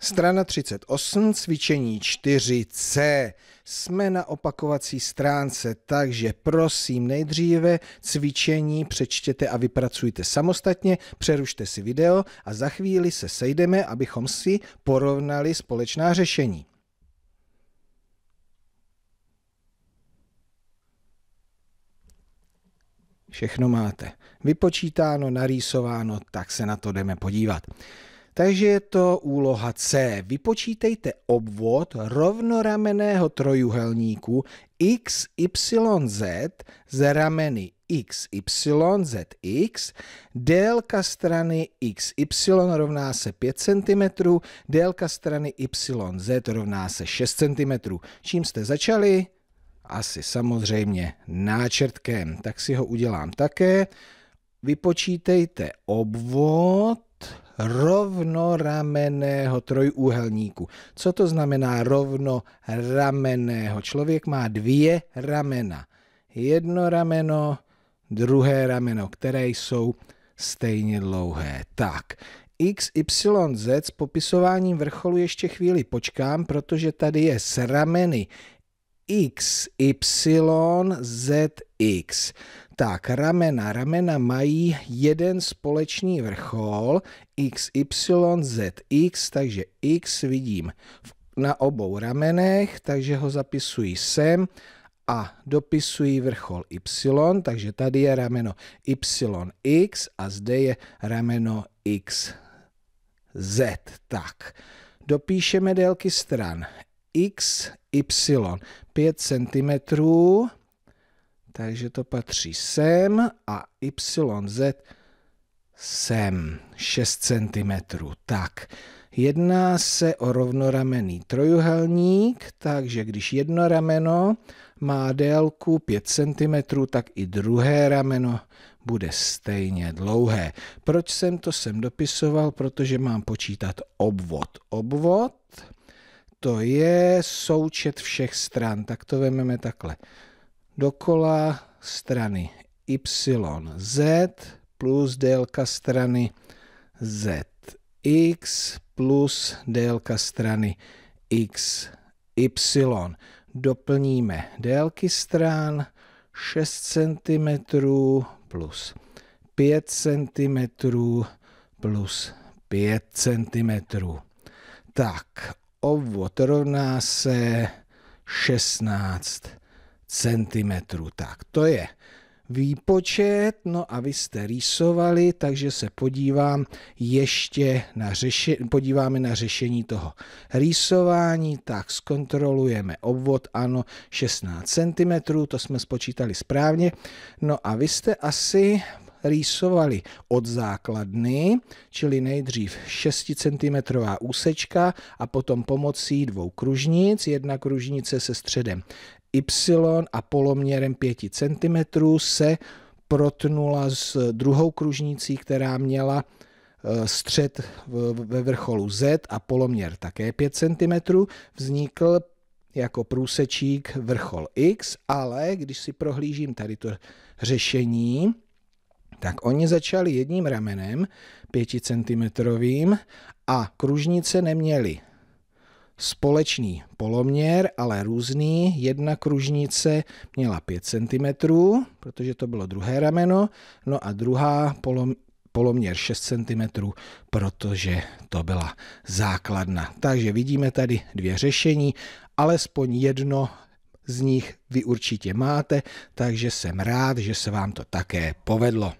Strana 38, cvičení 4C. Jsme na opakovací stránce, takže prosím nejdříve cvičení přečtěte a vypracujte samostatně, přerušte si video a za chvíli se sejdeme, abychom si porovnali společná řešení. Všechno máte vypočítáno, narýsováno, tak se na to jdeme podívat. Takže je to úloha C. Vypočítejte obvod rovnorameného trojuhelníku XYZ z rameny XYZX, délka strany XY rovná se 5 cm, délka strany YZ rovná se 6 cm. Čím jste začali? Asi samozřejmě náčrtkem. Tak si ho udělám také. Vypočítejte obvod rovnorameného trojúhelníku. Co to znamená rovnorameného? Člověk má dvě ramena. Jedno rameno, druhé rameno, které jsou stejně dlouhé. Tak, X, Y, Z s popisováním vrcholu ještě chvíli počkám, protože tady je s rameny X, Y, Z, X tak ramena. Ramena mají jeden společný vrchol x, y, z, x, takže x vidím na obou ramenech, takže ho zapisuji sem a dopisuji vrchol y, takže tady je rameno yx a zde je rameno xz. Tak, dopíšeme délky stran x, y 5 cm takže to patří sem a YZ sem 6 cm. Tak, jedná se o rovnoramený trojuhelník, takže když jedno rameno má délku 5 cm, tak i druhé rameno bude stejně dlouhé. Proč jsem to sem dopisoval? Protože mám počítat obvod. Obvod to je součet všech stran, tak to vememe takhle dokola strany y, z plus délka strany z x plus délka strany x, y. Doplníme délky stran 6 cm plus 5 cm plus 5 cm. Tak, obvod rovná se 16 cm centimetrů. Tak to je výpočet, no a vy jste rýsovali, takže se podívám ještě na řeši, podíváme na řešení toho rýsování, tak zkontrolujeme obvod, ano, 16 cm, to jsme spočítali správně, no a vy jste asi rýsovali od základny, čili nejdřív 6 cm úsečka a potom pomocí dvou kružnic. Jedna kružnice se středem y a poloměrem 5 cm se protnula s druhou kružnicí, která měla e, střed ve vrcholu Z a poloměr také 5 cm, vznikl jako průsečík vrchol X, ale když si prohlížím tady to řešení, tak oni začali jedním ramenem 5 cm a kružnice neměli společný poloměr, ale různý. Jedna kružnice měla 5 cm, protože to bylo druhé rameno, no a druhá polom, poloměr 6 cm, protože to byla základna. Takže vidíme tady dvě řešení, alespoň jedno z nich vy určitě máte, takže jsem rád, že se vám to také povedlo.